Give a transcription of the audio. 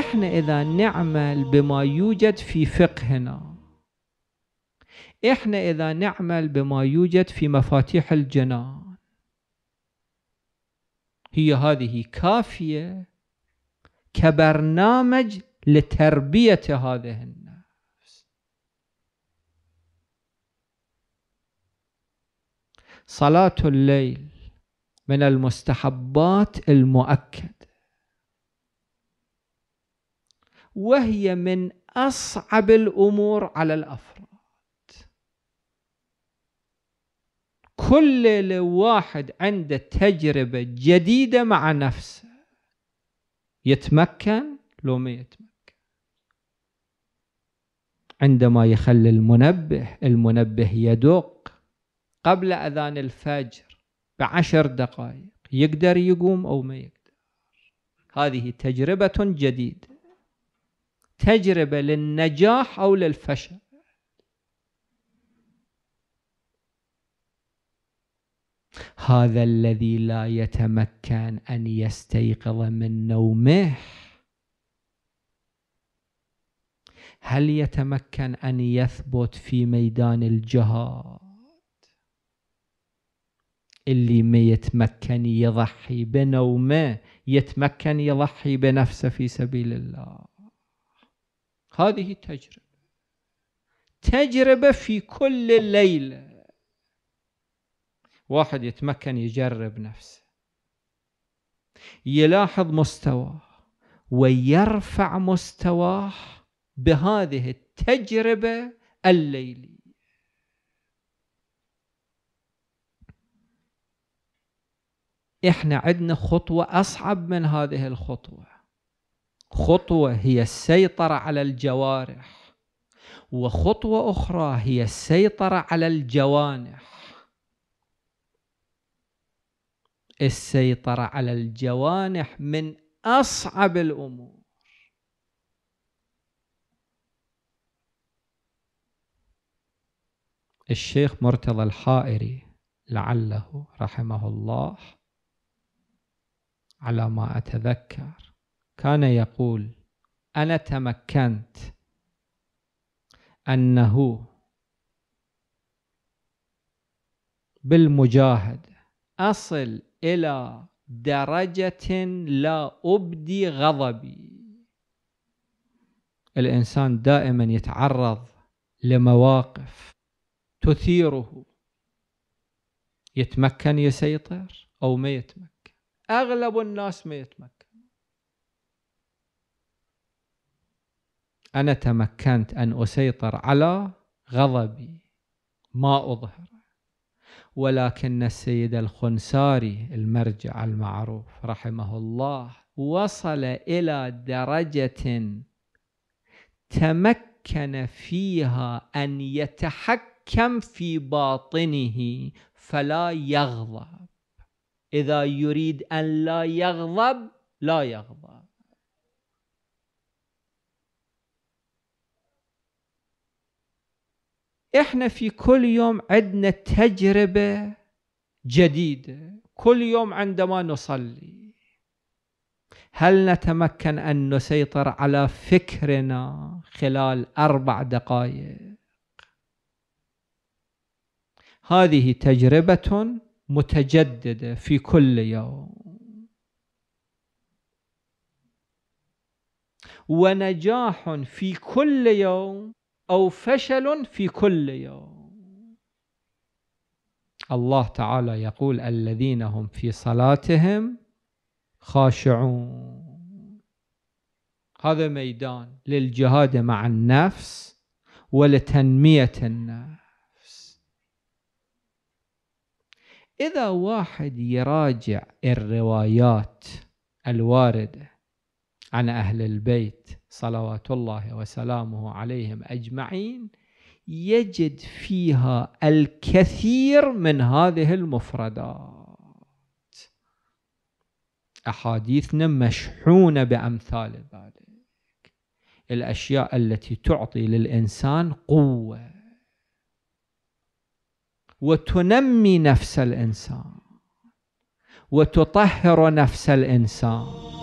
احنا اذا نعمل بما يوجد في فقهنا احنا اذا نعمل بما يوجد في مفاتيح الجنان هي هذه كافيه كبرنامج لتربيه هذه النفس صلاه الليل من المستحبات المؤكد وهي من أصعب الأمور على الأفراد كل واحد عنده تجربة جديدة مع نفسه يتمكن لو ما يتمكن عندما يخلي المنبه المنبه يدق قبل أذان الفجر بعشر دقائق يقدر يقوم أو ما يقدر هذه تجربة جديدة تجربة للنجاح أو للفشل هذا الذي لا يتمكن أن يستيقظ من نومه هل يتمكن أن يثبت في ميدان الجهاد اللي ما يتمكن يضحي بنومه يتمكن يضحي بنفسه في سبيل الله هذه تجربة تجربة في كل ليلة واحد يتمكن يجرب نفسه يلاحظ مستواه ويرفع مستواه بهذه التجربة الليلية احنا عندنا خطوة أصعب من هذه الخطوة خطوة هي السيطرة على الجوارح وخطوة أخرى هي السيطرة على الجوانح السيطرة على الجوانح من أصعب الأمور الشيخ مرتضى الحائري لعله رحمه الله على ما أتذكر كان يقول أنا تمكنت أنه بالمجاهدة أصل إلى درجة لا أبدي غضبي الإنسان دائما يتعرض لمواقف تثيره يتمكن يسيطر أو ما يتمكن أغلب الناس ما يتمكن أنا تمكنت أن أسيطر على غضبي ما أظهر ولكن السيد الخنساري المرجع المعروف رحمه الله وصل إلى درجة تمكن فيها أن يتحكم في باطنه فلا يغضب إذا يريد أن لا يغضب لا يغضب احنا في كل يوم عندنا تجربه جديده كل يوم عندما نصلي هل نتمكن ان نسيطر على فكرنا خلال اربع دقائق هذه تجربه متجدده في كل يوم ونجاح في كل يوم أو فشل في كل يوم الله تعالى يقول الذين هم في صلاتهم خاشعون هذا ميدان للجهاد مع النفس ولتنمية النفس إذا واحد يراجع الروايات الواردة عن أهل البيت صلوات الله وسلامه عليهم أجمعين يجد فيها الكثير من هذه المفردات أحاديثنا مشحونة بأمثال ذلك الأشياء التي تعطي للإنسان قوة وتنمي نفس الإنسان وتطهر نفس الإنسان